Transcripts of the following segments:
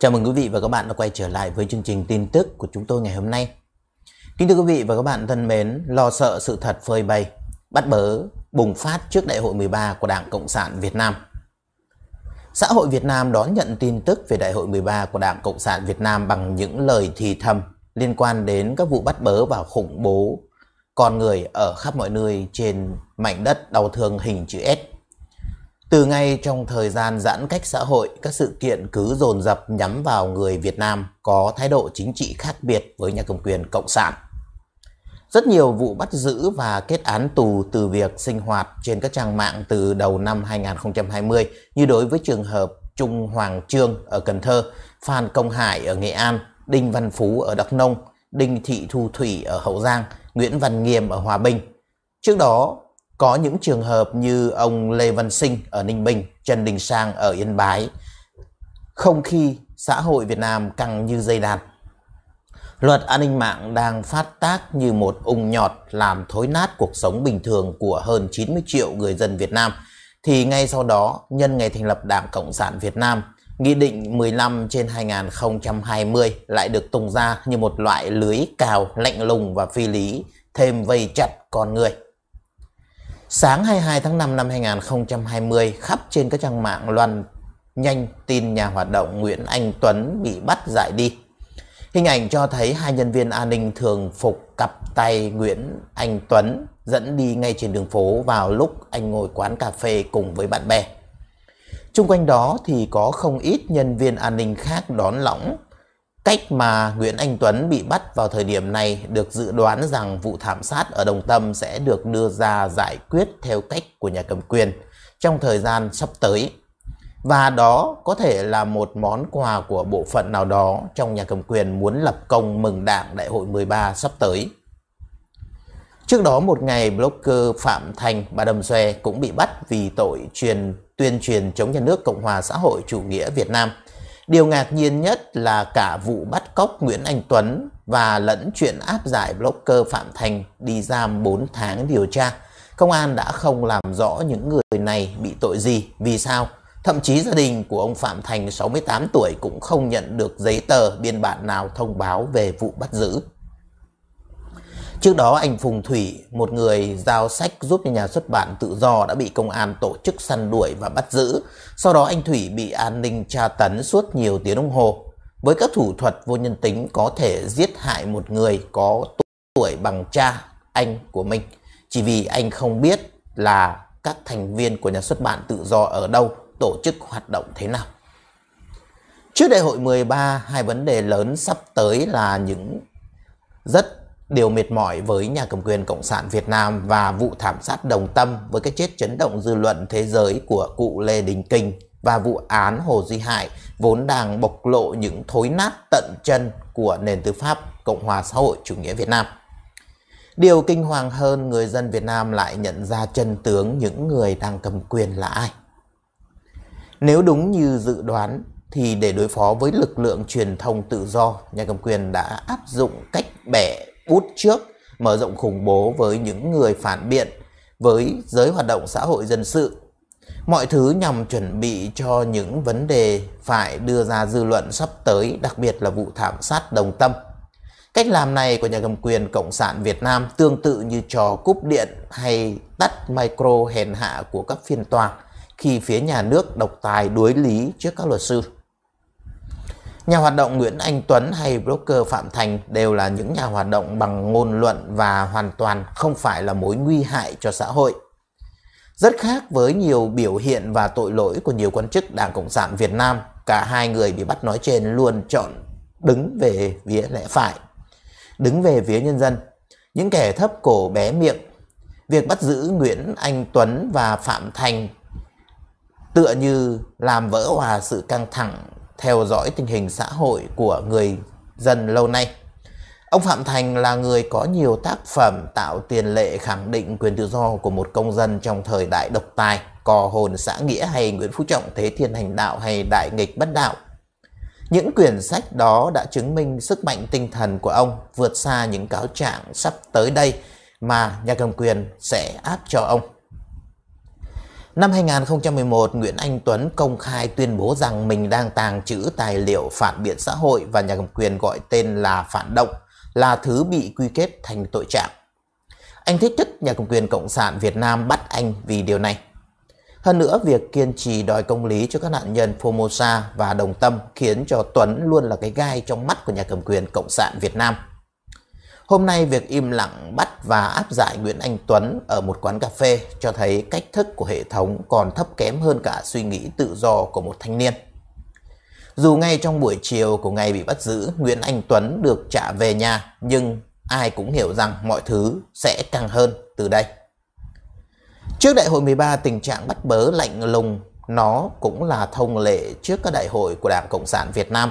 Chào mừng quý vị và các bạn đã quay trở lại với chương trình tin tức của chúng tôi ngày hôm nay. Kính thưa quý vị và các bạn thân mến, lo sợ sự thật phơi bày, bắt bớ bùng phát trước đại hội 13 của Đảng Cộng sản Việt Nam. Xã hội Việt Nam đón nhận tin tức về đại hội 13 của Đảng Cộng sản Việt Nam bằng những lời thì thầm liên quan đến các vụ bắt bớ và khủng bố con người ở khắp mọi nơi trên mảnh đất đau thương hình chữ S từ ngay trong thời gian giãn cách xã hội, các sự kiện cứ dồn dập nhắm vào người Việt Nam có thái độ chính trị khác biệt với nhà cầm quyền Cộng sản. Rất nhiều vụ bắt giữ và kết án tù từ việc sinh hoạt trên các trang mạng từ đầu năm 2020 như đối với trường hợp Trung Hoàng Trương ở Cần Thơ, Phan Công Hải ở Nghệ An, Đinh Văn Phú ở Đắk Nông, Đinh Thị Thu Thủy ở Hậu Giang, Nguyễn Văn Nghiêm ở Hòa Bình. Trước đó, có những trường hợp như ông Lê Văn Sinh ở Ninh Bình, Trần Đình Sang ở Yên Bái, không khi xã hội Việt Nam căng như dây đàn. Luật an ninh mạng đang phát tác như một ung nhọt làm thối nát cuộc sống bình thường của hơn 90 triệu người dân Việt Nam. Thì ngay sau đó, nhân ngày thành lập Đảng Cộng sản Việt Nam, Nghị định 15 trên 2020 lại được tung ra như một loại lưới cào lạnh lùng và phi lý, thêm vây chặt con người. Sáng 22 tháng 5 năm 2020, khắp trên các trang mạng loan nhanh tin nhà hoạt động Nguyễn Anh Tuấn bị bắt giải đi. Hình ảnh cho thấy hai nhân viên an ninh thường phục cặp tay Nguyễn Anh Tuấn dẫn đi ngay trên đường phố vào lúc anh ngồi quán cà phê cùng với bạn bè. Trung quanh đó thì có không ít nhân viên an ninh khác đón lõng. Cách mà Nguyễn Anh Tuấn bị bắt vào thời điểm này được dự đoán rằng vụ thảm sát ở Đồng Tâm sẽ được đưa ra giải quyết theo cách của nhà cầm quyền trong thời gian sắp tới. Và đó có thể là một món quà của bộ phận nào đó trong nhà cầm quyền muốn lập công mừng đảng đại hội 13 sắp tới. Trước đó một ngày, blogger Phạm Thành, bà Đầm Xòe cũng bị bắt vì tội truyền tuyên truyền chống nhà nước Cộng hòa xã hội chủ nghĩa Việt Nam – Điều ngạc nhiên nhất là cả vụ bắt cóc Nguyễn Anh Tuấn và lẫn chuyện áp giải blogger Phạm Thành đi giam 4 tháng điều tra. Công an đã không làm rõ những người này bị tội gì, vì sao. Thậm chí gia đình của ông Phạm Thành 68 tuổi cũng không nhận được giấy tờ biên bản nào thông báo về vụ bắt giữ. Trước đó anh Phùng Thủy, một người giao sách giúp cho nhà xuất bản tự do đã bị công an tổ chức săn đuổi và bắt giữ. Sau đó anh Thủy bị an ninh tra tấn suốt nhiều tiếng đồng hồ. Với các thủ thuật vô nhân tính có thể giết hại một người có tuổi bằng cha, anh của mình. Chỉ vì anh không biết là các thành viên của nhà xuất bản tự do ở đâu, tổ chức hoạt động thế nào. Trước đại hội 13, hai vấn đề lớn sắp tới là những rất điều mệt mỏi với nhà cầm quyền Cộng sản Việt Nam và vụ thảm sát đồng tâm với cái chết chấn động dư luận thế giới của cụ Lê Đình Kinh và vụ án Hồ Duy Hải vốn đang bộc lộ những thối nát tận chân của nền tư pháp Cộng hòa xã hội chủ nghĩa Việt Nam. Điều kinh hoàng hơn người dân Việt Nam lại nhận ra chân tướng những người đang cầm quyền là ai. Nếu đúng như dự đoán thì để đối phó với lực lượng truyền thông tự do, nhà cầm quyền đã áp dụng cách bẻ út trước mở rộng khủng bố với những người phản biện với giới hoạt động xã hội dân sự. Mọi thứ nhằm chuẩn bị cho những vấn đề phải đưa ra dư luận sắp tới, đặc biệt là vụ thảm sát đồng tâm. Cách làm này của nhà cầm quyền Cộng sản Việt Nam tương tự như trò cúp điện hay tắt micro hèn hạ của các phiên tòa khi phía nhà nước độc tài đối lý trước các luật sư. Nhà hoạt động Nguyễn Anh Tuấn hay broker Phạm Thành đều là những nhà hoạt động bằng ngôn luận và hoàn toàn không phải là mối nguy hại cho xã hội. Rất khác với nhiều biểu hiện và tội lỗi của nhiều quan chức Đảng Cộng sản Việt Nam, cả hai người bị bắt nói trên luôn chọn đứng về phía lẽ phải, đứng về phía nhân dân, những kẻ thấp cổ bé miệng. Việc bắt giữ Nguyễn Anh Tuấn và Phạm Thành tựa như làm vỡ hòa sự căng thẳng theo dõi tình hình xã hội của người dân lâu nay. Ông Phạm Thành là người có nhiều tác phẩm tạo tiền lệ khẳng định quyền tự do của một công dân trong thời đại độc tài, cò hồn xã nghĩa hay Nguyễn Phú Trọng Thế Thiên Hành Đạo hay Đại Nghịch Bất Đạo. Những quyển sách đó đã chứng minh sức mạnh tinh thần của ông vượt xa những cáo trạng sắp tới đây mà nhà cầm quyền sẽ áp cho ông. Năm 2011, Nguyễn Anh Tuấn công khai tuyên bố rằng mình đang tàng trữ tài liệu phản biện xã hội và nhà cầm quyền gọi tên là phản động, là thứ bị quy kết thành tội trạng. Anh thích chức nhà cầm quyền Cộng sản Việt Nam bắt anh vì điều này. Hơn nữa, việc kiên trì đòi công lý cho các nạn nhân Formosa và Đồng Tâm khiến cho Tuấn luôn là cái gai trong mắt của nhà cầm quyền Cộng sản Việt Nam – Hôm nay việc im lặng bắt và áp giải Nguyễn Anh Tuấn ở một quán cà phê cho thấy cách thức của hệ thống còn thấp kém hơn cả suy nghĩ tự do của một thanh niên. Dù ngay trong buổi chiều của ngày bị bắt giữ, Nguyễn Anh Tuấn được trả về nhà nhưng ai cũng hiểu rằng mọi thứ sẽ càng hơn từ đây. Trước đại hội 13 tình trạng bắt bớ lạnh lùng nó cũng là thông lệ trước các đại hội của Đảng Cộng sản Việt Nam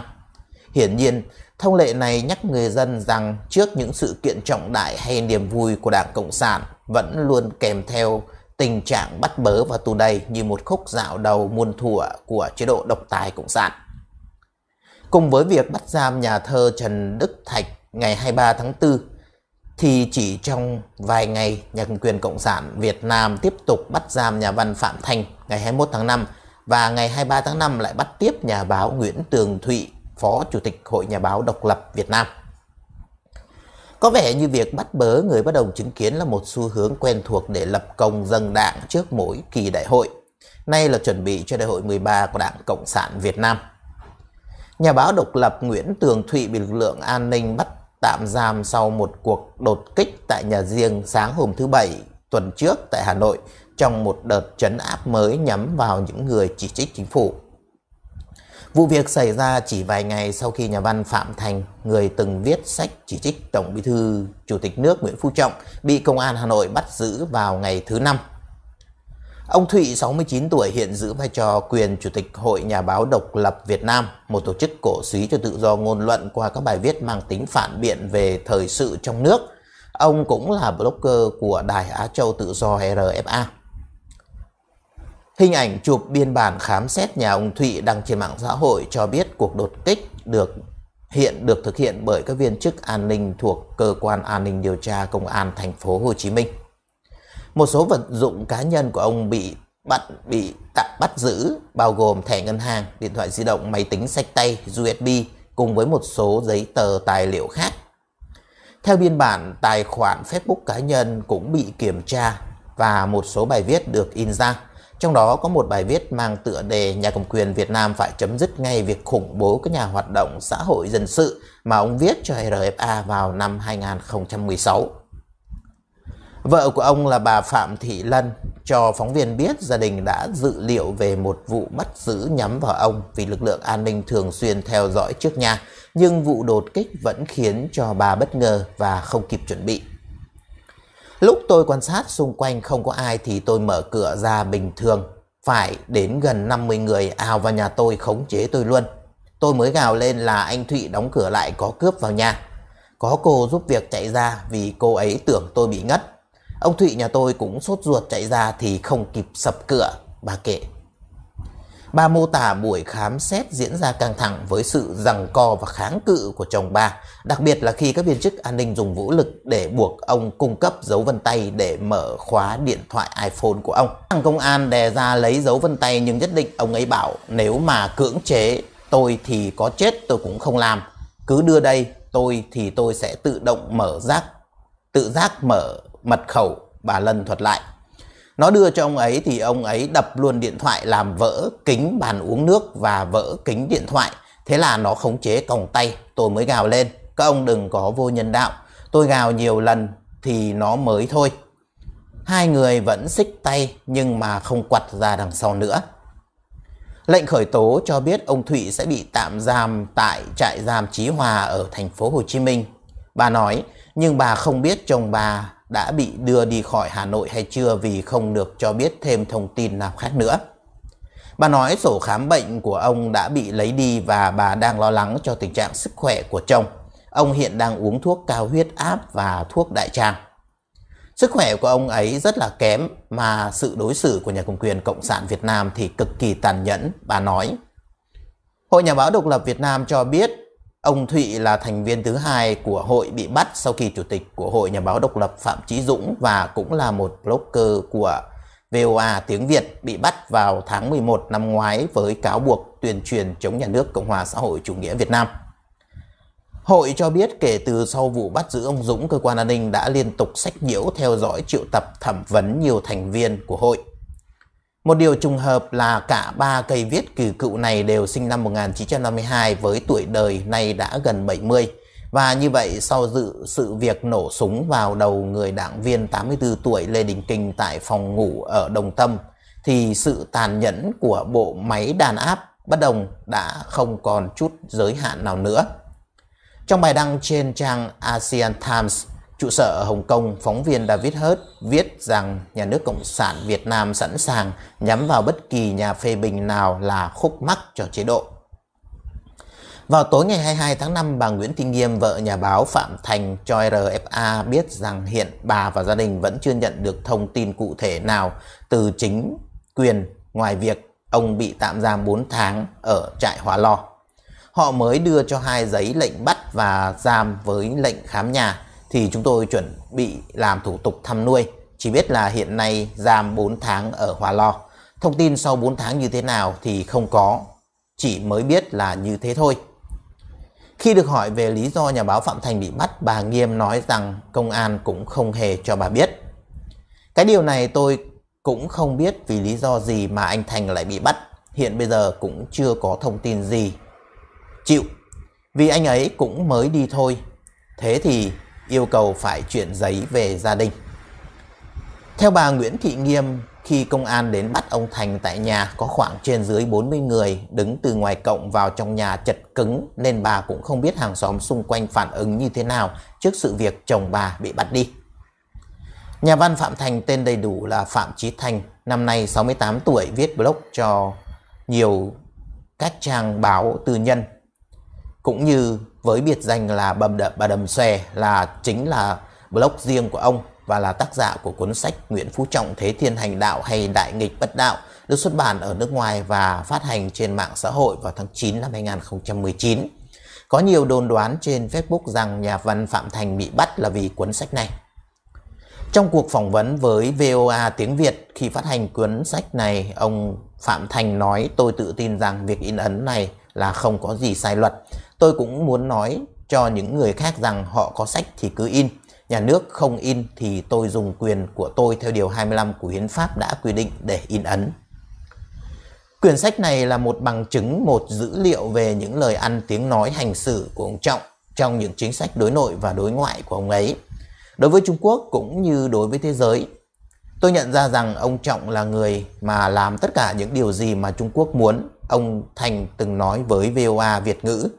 Hiển nhiên, thông lệ này nhắc người dân rằng trước những sự kiện trọng đại hay niềm vui của Đảng Cộng sản vẫn luôn kèm theo tình trạng bắt bớ và tù đầy như một khúc dạo đầu muôn thuở của chế độ độc tài Cộng sản. Cùng với việc bắt giam nhà thơ Trần Đức Thạch ngày 23 tháng 4, thì chỉ trong vài ngày, nhà cầm quyền Cộng sản Việt Nam tiếp tục bắt giam nhà văn Phạm Thanh ngày 21 tháng 5 và ngày 23 tháng 5 lại bắt tiếp nhà báo Nguyễn Tường Thụy Phó Chủ tịch Hội Nhà báo Độc lập Việt Nam. Có vẻ như việc bắt bớ người bất đồng chứng kiến là một xu hướng quen thuộc để lập công dân đảng trước mỗi kỳ đại hội. Nay là chuẩn bị cho đại hội 13 của Đảng Cộng sản Việt Nam. Nhà báo độc lập Nguyễn Tường Thụy bị lực lượng an ninh bắt tạm giam sau một cuộc đột kích tại nhà riêng sáng hôm thứ Bảy tuần trước tại Hà Nội trong một đợt chấn áp mới nhắm vào những người chỉ trích chính phủ. Vụ việc xảy ra chỉ vài ngày sau khi nhà văn Phạm Thành, người từng viết sách chỉ trích Tổng Bí thư Chủ tịch nước Nguyễn Phú Trọng, bị Công an Hà Nội bắt giữ vào ngày thứ năm. Ông Thụy, 69 tuổi, hiện giữ vai trò quyền Chủ tịch Hội Nhà báo Độc lập Việt Nam, một tổ chức cổ suý cho tự do ngôn luận qua các bài viết mang tính phản biện về thời sự trong nước. Ông cũng là blogger của Đài Á Châu Tự do RFA. Hình ảnh chụp biên bản khám xét nhà ông Thụy đăng trên mạng xã hội cho biết cuộc đột kích được hiện được thực hiện bởi các viên chức an ninh thuộc cơ quan an ninh điều tra công an thành phố Hồ Chí Minh. Một số vật dụng cá nhân của ông bị bắt bị tạm bắt giữ bao gồm thẻ ngân hàng, điện thoại di động, máy tính sách tay, USB cùng với một số giấy tờ tài liệu khác. Theo biên bản, tài khoản Facebook cá nhân cũng bị kiểm tra và một số bài viết được in ra. Trong đó có một bài viết mang tựa đề Nhà cầm quyền Việt Nam phải chấm dứt ngay việc khủng bố các nhà hoạt động xã hội dân sự mà ông viết cho RFA vào năm 2016. Vợ của ông là bà Phạm Thị Lân cho phóng viên biết gia đình đã dự liệu về một vụ bắt giữ nhắm vào ông vì lực lượng an ninh thường xuyên theo dõi trước nhà, nhưng vụ đột kích vẫn khiến cho bà bất ngờ và không kịp chuẩn bị. Lúc tôi quan sát xung quanh không có ai thì tôi mở cửa ra bình thường. Phải đến gần 50 người ào vào nhà tôi khống chế tôi luôn. Tôi mới gào lên là anh Thụy đóng cửa lại có cướp vào nhà. Có cô giúp việc chạy ra vì cô ấy tưởng tôi bị ngất. Ông Thụy nhà tôi cũng sốt ruột chạy ra thì không kịp sập cửa. Bà kệ. Bà mô tả buổi khám xét diễn ra căng thẳng với sự giằng co và kháng cự của chồng bà, đặc biệt là khi các viên chức an ninh dùng vũ lực để buộc ông cung cấp dấu vân tay để mở khóa điện thoại iPhone của ông. Thằng công an đè ra lấy dấu vân tay nhưng nhất định ông ấy bảo nếu mà cưỡng chế tôi thì có chết tôi cũng không làm, cứ đưa đây tôi thì tôi sẽ tự động mở rác, tự giác mở mật khẩu, bà Lân thuật lại. Nó đưa cho ông ấy thì ông ấy đập luôn điện thoại làm vỡ kính bàn uống nước và vỡ kính điện thoại. Thế là nó khống chế còng tay, tôi mới gào lên. Các ông đừng có vô nhân đạo. Tôi gào nhiều lần thì nó mới thôi. Hai người vẫn xích tay nhưng mà không quặt ra đằng sau nữa. Lệnh khởi tố cho biết ông Thụy sẽ bị tạm giam tại trại giam Chí Hòa ở thành phố Hồ Chí Minh. Bà nói, nhưng bà không biết chồng bà đã bị đưa đi khỏi Hà Nội hay chưa vì không được cho biết thêm thông tin nào khác nữa. Bà nói sổ khám bệnh của ông đã bị lấy đi và bà đang lo lắng cho tình trạng sức khỏe của chồng. Ông hiện đang uống thuốc cao huyết áp và thuốc đại tràng. Sức khỏe của ông ấy rất là kém mà sự đối xử của nhà cầm quyền Cộng sản Việt Nam thì cực kỳ tàn nhẫn, bà nói. Hội Nhà báo Độc lập Việt Nam cho biết Ông Thụy là thành viên thứ hai của hội bị bắt sau khi chủ tịch của hội nhà báo độc lập Phạm Chí Dũng và cũng là một blogger của VOA tiếng Việt bị bắt vào tháng 11 năm ngoái với cáo buộc tuyên truyền chống nhà nước Cộng hòa xã hội chủ nghĩa Việt Nam. Hội cho biết kể từ sau vụ bắt giữ ông Dũng, cơ quan an ninh đã liên tục sách nhiễu theo dõi triệu tập thẩm vấn nhiều thành viên của hội. Một điều trùng hợp là cả ba cây viết kỳ cựu này đều sinh năm 1952 với tuổi đời nay đã gần 70. Và như vậy sau dự sự việc nổ súng vào đầu người đảng viên 84 tuổi Lê Đình Kinh tại phòng ngủ ở Đồng Tâm, thì sự tàn nhẫn của bộ máy đàn áp bất đồng đã không còn chút giới hạn nào nữa. Trong bài đăng trên trang ASEAN Times, trụ sở ở Hồng Kông, phóng viên David Hurt viết rằng nhà nước Cộng sản Việt Nam sẵn sàng nhắm vào bất kỳ nhà phê bình nào là khúc mắc cho chế độ. Vào tối ngày 22 tháng 5, bà Nguyễn Thị Nghiêm, vợ nhà báo Phạm Thành cho RFA biết rằng hiện bà và gia đình vẫn chưa nhận được thông tin cụ thể nào từ chính quyền ngoài việc ông bị tạm giam 4 tháng ở trại Hòa Lò. Họ mới đưa cho hai giấy lệnh bắt và giam với lệnh khám nhà thì chúng tôi chuẩn bị làm thủ tục thăm nuôi. Chỉ biết là hiện nay giam 4 tháng ở Hòa Lo. Thông tin sau 4 tháng như thế nào thì không có, chỉ mới biết là như thế thôi. Khi được hỏi về lý do nhà báo Phạm Thành bị bắt, bà Nghiêm nói rằng công an cũng không hề cho bà biết. Cái điều này tôi cũng không biết vì lý do gì mà anh Thành lại bị bắt. Hiện bây giờ cũng chưa có thông tin gì. Chịu, vì anh ấy cũng mới đi thôi. Thế thì yêu cầu phải chuyển giấy về gia đình. Theo bà Nguyễn Thị Nghiêm, khi công an đến bắt ông Thành tại nhà có khoảng trên dưới 40 người đứng từ ngoài cộng vào trong nhà chật cứng nên bà cũng không biết hàng xóm xung quanh phản ứng như thế nào trước sự việc chồng bà bị bắt đi. Nhà văn Phạm Thành tên đầy đủ là Phạm Chí Thành, năm nay 68 tuổi viết blog cho nhiều các trang báo tư nhân cũng như với biệt danh là Bầm Đậm Bà Đầm Xòe là chính là blog riêng của ông và là tác giả của cuốn sách Nguyễn Phú Trọng Thế Thiên Hành Đạo hay Đại Nghịch Bất Đạo được xuất bản ở nước ngoài và phát hành trên mạng xã hội vào tháng 9 năm 2019. Có nhiều đồn đoán trên Facebook rằng nhà văn Phạm Thành bị bắt là vì cuốn sách này. Trong cuộc phỏng vấn với VOA tiếng Việt khi phát hành cuốn sách này, ông Phạm Thành nói tôi tự tin rằng việc in ấn này là không có gì sai luật Tôi cũng muốn nói cho những người khác rằng họ có sách thì cứ in, nhà nước không in thì tôi dùng quyền của tôi theo điều 25 của hiến pháp đã quy định để in ấn. Quyển sách này là một bằng chứng, một dữ liệu về những lời ăn tiếng nói hành xử của ông Trọng trong những chính sách đối nội và đối ngoại của ông ấy. Đối với Trung Quốc cũng như đối với thế giới, tôi nhận ra rằng ông Trọng là người mà làm tất cả những điều gì mà Trung Quốc muốn, ông Thành từng nói với VOA Việt ngữ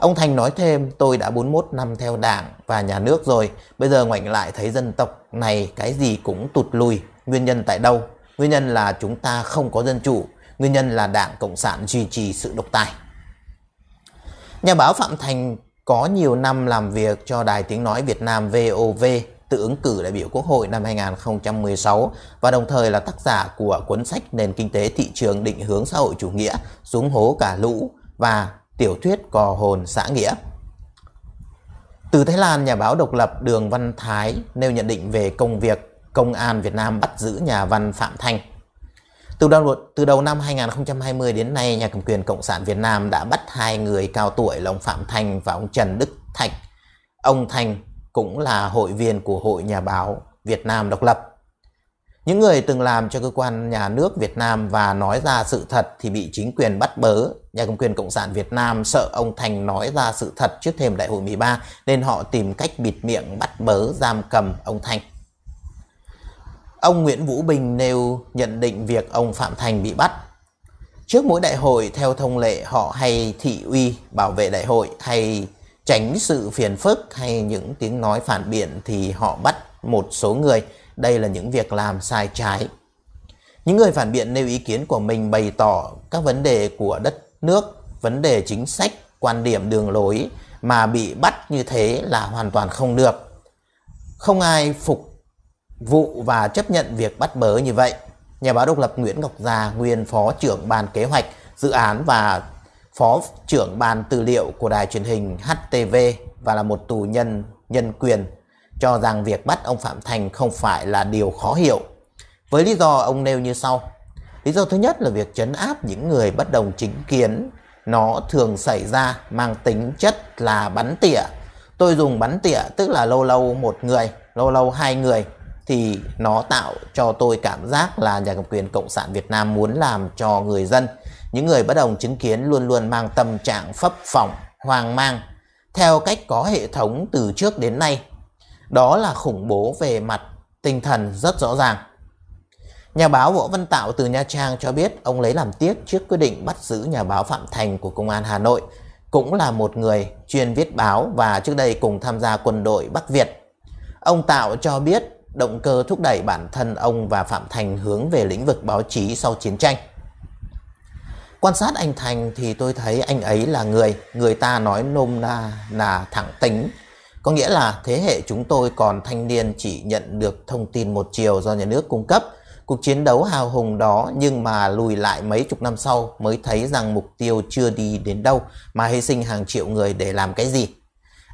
Ông Thành nói thêm, tôi đã 41 năm theo đảng và nhà nước rồi, bây giờ ngoảnh lại thấy dân tộc này cái gì cũng tụt lùi. Nguyên nhân tại đâu? Nguyên nhân là chúng ta không có dân chủ, nguyên nhân là đảng Cộng sản duy trì sự độc tài. Nhà báo Phạm Thành có nhiều năm làm việc cho Đài Tiếng Nói Việt Nam VOV tự ứng cử đại biểu Quốc hội năm 2016 và đồng thời là tác giả của cuốn sách Nền Kinh tế Thị trường Định hướng Xã hội Chủ nghĩa, Xuống hố cả lũ và tiểu thuyết Cò hồn xã nghĩa. Từ Thái Lan, nhà báo độc lập Đường Văn Thái nêu nhận định về công việc Công an Việt Nam bắt giữ nhà văn Phạm Thanh. Từ đầu, từ đầu năm 2020 đến nay, nhà cầm quyền Cộng sản Việt Nam đã bắt hai người cao tuổi là ông Phạm Thanh và ông Trần Đức Thạch. Ông Thanh cũng là hội viên của Hội Nhà báo Việt Nam Độc lập. Những người từng làm cho cơ quan nhà nước Việt Nam và nói ra sự thật thì bị chính quyền bắt bớ. Nhà cầm quyền Cộng sản Việt Nam sợ ông Thành nói ra sự thật trước thềm đại hội 13 nên họ tìm cách bịt miệng bắt bớ giam cầm ông Thành. Ông Nguyễn Vũ Bình nêu nhận định việc ông Phạm Thành bị bắt. Trước mỗi đại hội theo thông lệ họ hay thị uy bảo vệ đại hội hay tránh sự phiền phức hay những tiếng nói phản biện thì họ bắt một số người đây là những việc làm sai trái. Những người phản biện nêu ý kiến của mình bày tỏ các vấn đề của đất nước, vấn đề chính sách, quan điểm đường lối mà bị bắt như thế là hoàn toàn không được. Không ai phục vụ và chấp nhận việc bắt bớ như vậy. Nhà báo độc lập Nguyễn Ngọc Gia, nguyên phó trưởng ban kế hoạch, dự án và phó trưởng ban tư liệu của đài truyền hình HTV và là một tù nhân nhân quyền cho rằng việc bắt ông Phạm Thành không phải là điều khó hiểu. Với lý do ông nêu như sau. Lý do thứ nhất là việc chấn áp những người bất đồng chính kiến nó thường xảy ra mang tính chất là bắn tỉa. Tôi dùng bắn tỉa tức là lâu lâu một người, lâu lâu hai người thì nó tạo cho tôi cảm giác là nhà cầm quyền Cộng sản Việt Nam muốn làm cho người dân. Những người bất đồng chứng kiến luôn luôn mang tâm trạng phấp phỏng, hoang mang. Theo cách có hệ thống từ trước đến nay, đó là khủng bố về mặt tinh thần rất rõ ràng. Nhà báo Võ Văn Tạo từ Nha Trang cho biết ông lấy làm tiếc trước quyết định bắt giữ nhà báo Phạm Thành của Công an Hà Nội, cũng là một người chuyên viết báo và trước đây cùng tham gia quân đội Bắc Việt. Ông Tạo cho biết động cơ thúc đẩy bản thân ông và Phạm Thành hướng về lĩnh vực báo chí sau chiến tranh. Quan sát anh Thành thì tôi thấy anh ấy là người, người ta nói nôm na là thẳng tính, có nghĩa là thế hệ chúng tôi còn thanh niên chỉ nhận được thông tin một chiều do nhà nước cung cấp. Cuộc chiến đấu hào hùng đó nhưng mà lùi lại mấy chục năm sau mới thấy rằng mục tiêu chưa đi đến đâu mà hy sinh hàng triệu người để làm cái gì.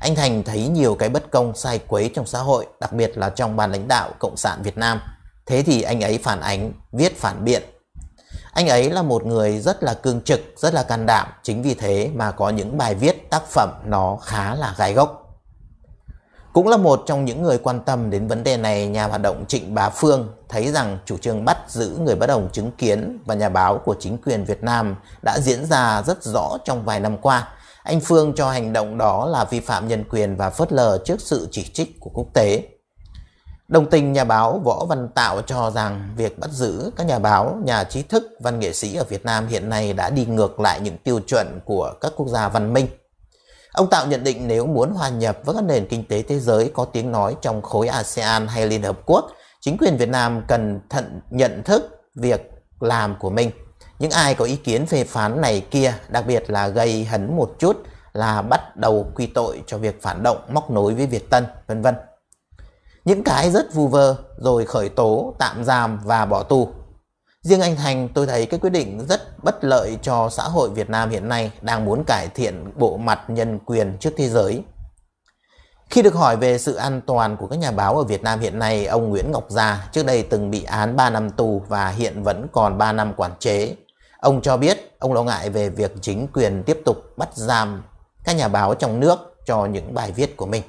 Anh Thành thấy nhiều cái bất công sai quấy trong xã hội, đặc biệt là trong ban lãnh đạo Cộng sản Việt Nam. Thế thì anh ấy phản ánh, viết phản biện. Anh ấy là một người rất là cương trực, rất là can đảm, chính vì thế mà có những bài viết, tác phẩm nó khá là gai góc. Cũng là một trong những người quan tâm đến vấn đề này, nhà hoạt động Trịnh Bá Phương thấy rằng chủ trương bắt giữ người bất đồng chứng kiến và nhà báo của chính quyền Việt Nam đã diễn ra rất rõ trong vài năm qua. Anh Phương cho hành động đó là vi phạm nhân quyền và phớt lờ trước sự chỉ trích của quốc tế. Đồng tình nhà báo Võ Văn Tạo cho rằng việc bắt giữ các nhà báo, nhà trí thức, văn nghệ sĩ ở Việt Nam hiện nay đã đi ngược lại những tiêu chuẩn của các quốc gia văn minh. Ông Tạo nhận định nếu muốn hòa nhập với các nền kinh tế thế giới có tiếng nói trong khối ASEAN hay Liên Hợp Quốc, chính quyền Việt Nam cần thận nhận thức việc làm của mình. Những ai có ý kiến phê phán này kia, đặc biệt là gây hấn một chút là bắt đầu quy tội cho việc phản động móc nối với Việt Tân, vân vân. Những cái rất vu vơ rồi khởi tố, tạm giam và bỏ tù Riêng anh Thành tôi thấy cái quyết định rất bất lợi cho xã hội Việt Nam hiện nay đang muốn cải thiện bộ mặt nhân quyền trước thế giới. Khi được hỏi về sự an toàn của các nhà báo ở Việt Nam hiện nay, ông Nguyễn Ngọc Gia trước đây từng bị án 3 năm tù và hiện vẫn còn 3 năm quản chế. Ông cho biết ông lo ngại về việc chính quyền tiếp tục bắt giam các nhà báo trong nước cho những bài viết của mình.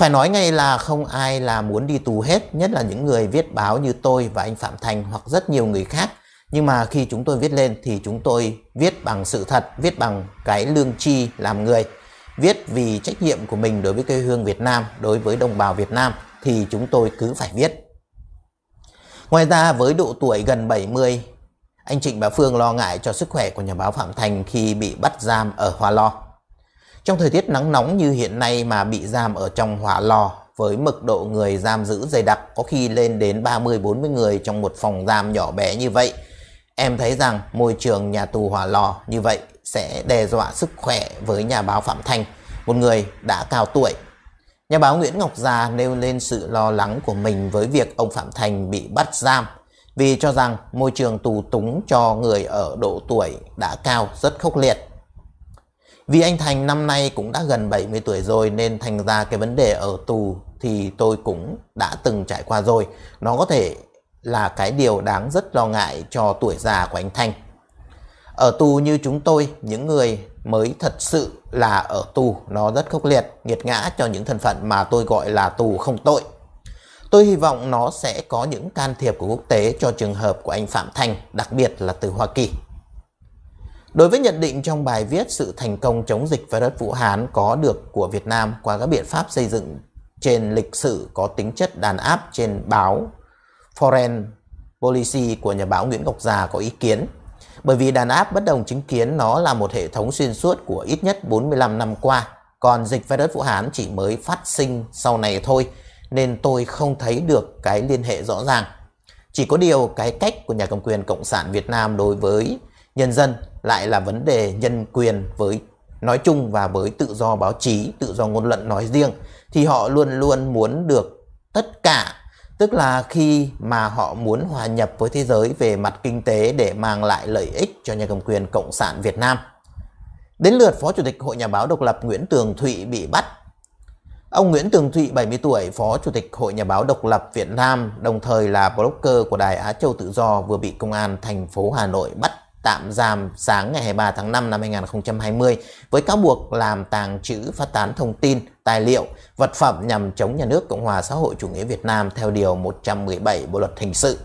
Phải nói ngay là không ai là muốn đi tù hết, nhất là những người viết báo như tôi và anh Phạm Thành hoặc rất nhiều người khác. Nhưng mà khi chúng tôi viết lên thì chúng tôi viết bằng sự thật, viết bằng cái lương tri làm người. Viết vì trách nhiệm của mình đối với quê hương Việt Nam, đối với đồng bào Việt Nam thì chúng tôi cứ phải viết. Ngoài ra với độ tuổi gần 70, anh Trịnh Bá Phương lo ngại cho sức khỏe của nhà báo Phạm Thành khi bị bắt giam ở Hoa Lo. Trong thời tiết nắng nóng như hiện nay mà bị giam ở trong hỏa lò với mực độ người giam giữ dày đặc có khi lên đến 30-40 người trong một phòng giam nhỏ bé như vậy. Em thấy rằng môi trường nhà tù hỏa lò như vậy sẽ đe dọa sức khỏe với nhà báo Phạm thanh một người đã cao tuổi. Nhà báo Nguyễn Ngọc Già nêu lên sự lo lắng của mình với việc ông Phạm Thành bị bắt giam vì cho rằng môi trường tù túng cho người ở độ tuổi đã cao rất khốc liệt. Vì anh Thành năm nay cũng đã gần 70 tuổi rồi nên thành ra cái vấn đề ở tù thì tôi cũng đã từng trải qua rồi. Nó có thể là cái điều đáng rất lo ngại cho tuổi già của anh Thành. Ở tù như chúng tôi, những người mới thật sự là ở tù nó rất khốc liệt, nghiệt ngã cho những thân phận mà tôi gọi là tù không tội. Tôi hy vọng nó sẽ có những can thiệp của quốc tế cho trường hợp của anh Phạm Thành, đặc biệt là từ Hoa Kỳ. Đối với nhận định trong bài viết sự thành công chống dịch virus Vũ Hán có được của Việt Nam qua các biện pháp xây dựng trên lịch sử có tính chất đàn áp trên báo Foreign Policy của nhà báo Nguyễn Ngọc Già có ý kiến. Bởi vì đàn áp bất đồng chính kiến nó là một hệ thống xuyên suốt của ít nhất 45 năm qua, còn dịch virus Vũ Hán chỉ mới phát sinh sau này thôi, nên tôi không thấy được cái liên hệ rõ ràng. Chỉ có điều cái cách của nhà cầm quyền Cộng sản Việt Nam đối với nhân dân lại là vấn đề nhân quyền với nói chung và với tự do báo chí, tự do ngôn luận nói riêng thì họ luôn luôn muốn được tất cả tức là khi mà họ muốn hòa nhập với thế giới về mặt kinh tế để mang lại lợi ích cho nhà cầm quyền Cộng sản Việt Nam. Đến lượt Phó Chủ tịch Hội Nhà báo Độc lập Nguyễn Tường Thụy bị bắt. Ông Nguyễn Tường Thụy, 70 tuổi, Phó Chủ tịch Hội Nhà báo Độc lập Việt Nam, đồng thời là blogger của Đài Á Châu Tự Do vừa bị Công an thành phố Hà Nội bắt tạm giam sáng ngày 23 tháng 5 năm 2020 với cáo buộc làm tàng trữ phát tán thông tin, tài liệu, vật phẩm nhằm chống nhà nước Cộng hòa xã hội chủ nghĩa Việt Nam theo Điều 117 Bộ Luật Hình sự.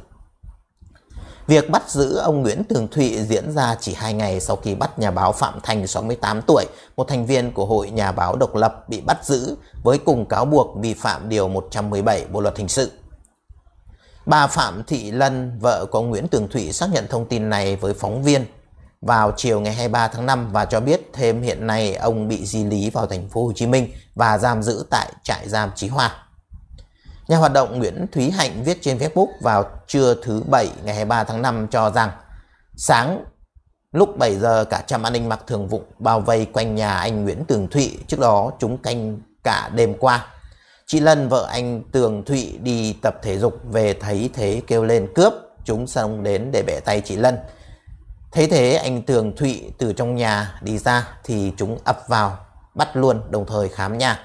Việc bắt giữ ông Nguyễn Tường Thụy diễn ra chỉ 2 ngày sau khi bắt nhà báo Phạm Thành 68 tuổi, một thành viên của Hội Nhà báo Độc lập bị bắt giữ với cùng cáo buộc vi phạm Điều 117 Bộ Luật Hình sự. Bà Phạm Thị Lân, vợ của Nguyễn Tường Thụy xác nhận thông tin này với phóng viên vào chiều ngày 23 tháng 5 và cho biết thêm hiện nay ông bị di lý vào thành phố Hồ Chí Minh và giam giữ tại trại giam Chí Hòa. Nhà hoạt động Nguyễn Thúy Hạnh viết trên Facebook vào trưa thứ Bảy ngày 23 tháng 5 cho rằng sáng lúc 7 giờ cả trăm an ninh mặc thường vụ bao vây quanh nhà anh Nguyễn Tường Thụy trước đó chúng canh cả đêm qua Chị Lân vợ anh Tường Thụy đi tập thể dục về thấy thế kêu lên cướp, chúng xong đến để bẻ tay chị Lân. Thấy thế anh Tường Thụy từ trong nhà đi ra thì chúng ập vào, bắt luôn đồng thời khám nhà.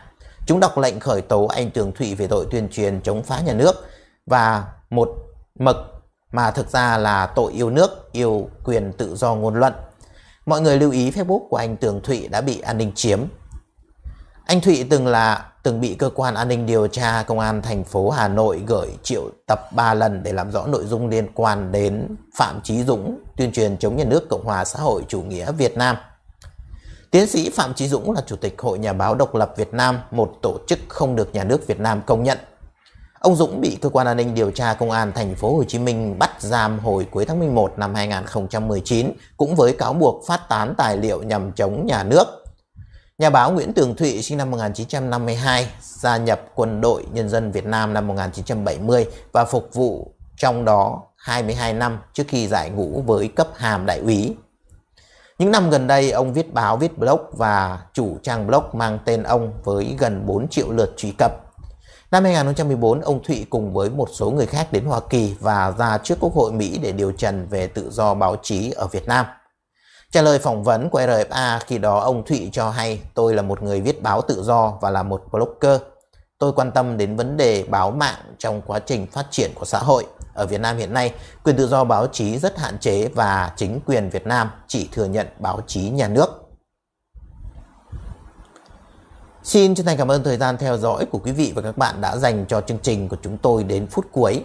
Chúng đọc lệnh khởi tố anh Tường Thụy về tội tuyên truyền chống phá nhà nước và một mực mà thực ra là tội yêu nước, yêu quyền tự do ngôn luận. Mọi người lưu ý Facebook của anh Tường Thụy đã bị an ninh chiếm. Anh Thụy từng là từng bị cơ quan an ninh điều tra công an thành phố Hà Nội gửi triệu tập 3 lần để làm rõ nội dung liên quan đến Phạm Trí Dũng tuyên truyền chống nhà nước Cộng hòa xã hội chủ nghĩa Việt Nam. Tiến sĩ Phạm Trí Dũng là Chủ tịch Hội Nhà báo Độc lập Việt Nam, một tổ chức không được nhà nước Việt Nam công nhận. Ông Dũng bị cơ quan an ninh điều tra công an thành phố Hồ Chí Minh bắt giam hồi cuối tháng 11 năm 2019 cũng với cáo buộc phát tán tài liệu nhằm chống nhà nước. Nhà báo Nguyễn Tường Thụy sinh năm 1952, gia nhập quân đội Nhân dân Việt Nam năm 1970 và phục vụ trong đó 22 năm trước khi giải ngũ với cấp hàm đại úy. Những năm gần đây, ông viết báo, viết blog và chủ trang blog mang tên ông với gần 4 triệu lượt truy cập. Năm 2014, ông Thụy cùng với một số người khác đến Hoa Kỳ và ra trước Quốc hội Mỹ để điều trần về tự do báo chí ở Việt Nam. Trả lời phỏng vấn của RFA khi đó ông Thụy cho hay tôi là một người viết báo tự do và là một blogger. Tôi quan tâm đến vấn đề báo mạng trong quá trình phát triển của xã hội. Ở Việt Nam hiện nay, quyền tự do báo chí rất hạn chế và chính quyền Việt Nam chỉ thừa nhận báo chí nhà nước. Xin chân thành cảm ơn thời gian theo dõi của quý vị và các bạn đã dành cho chương trình của chúng tôi đến phút cuối.